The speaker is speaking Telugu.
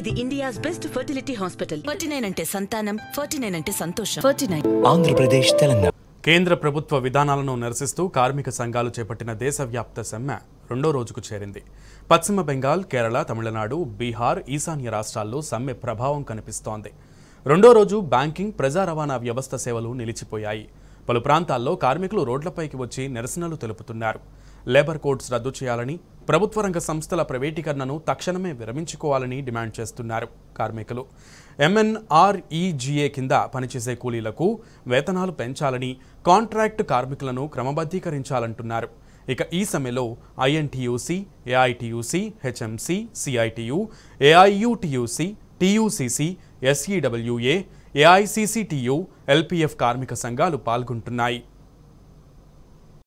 ఇది India's best fertility hospital forty nine అంటే సంతానం ఫార్టీ నైన్ అంటే సంతోషం ఫార్టీ నైన్ ఆంధ్రప్రదేశ్ తెలంగాణ కేంద్ర ప్రభుత్వ విధానాలను నిరసిస్తూ కార్మిక సంఘాలు చేపట్టిన దేశవ్యాప్త సమ్మె రెండో రోజుకు చేరింది పశ్చిమ బెంగాల్ కేరళ తమిళనాడు బీహార్ ఈశాన్య రాష్ట్రాల్లో సమ్మె ప్రభావం కనిపిస్తోంది రెండో రోజు బ్యాంకింగ్ ప్రజా రవాణా వ్యవస్థ సేవలు నిలిచిపోయాయి పలు ప్రాంతాల్లో కార్మికులు రోడ్లపైకి వచ్చి నిరసనలు తెలుపుతున్నారు లేబర్ కోడ్స్ రద్దు చేయాలని ప్రభుత్వ రంగ సంస్థల ప్రైవేటీకరణను తక్షణమే విరమించుకోవాలని డిమాండ్ చేస్తున్నారు కార్మికులు ఎంఎన్ఆర్ఈజీఏ e కింద పనిచేసే కూలీలకు వేతనాలు పెంచాలని కాంట్రాక్ట్ కార్మికులను క్రమబద్ధీకరించాలంటున్నారు ఇక ఈ సమయంలో INTUC AITUC HMC CITU AIUTUC TUCC SEWA AICCTU LPF కార్మిక సంఘాలు పాల్గొంటున్నాయి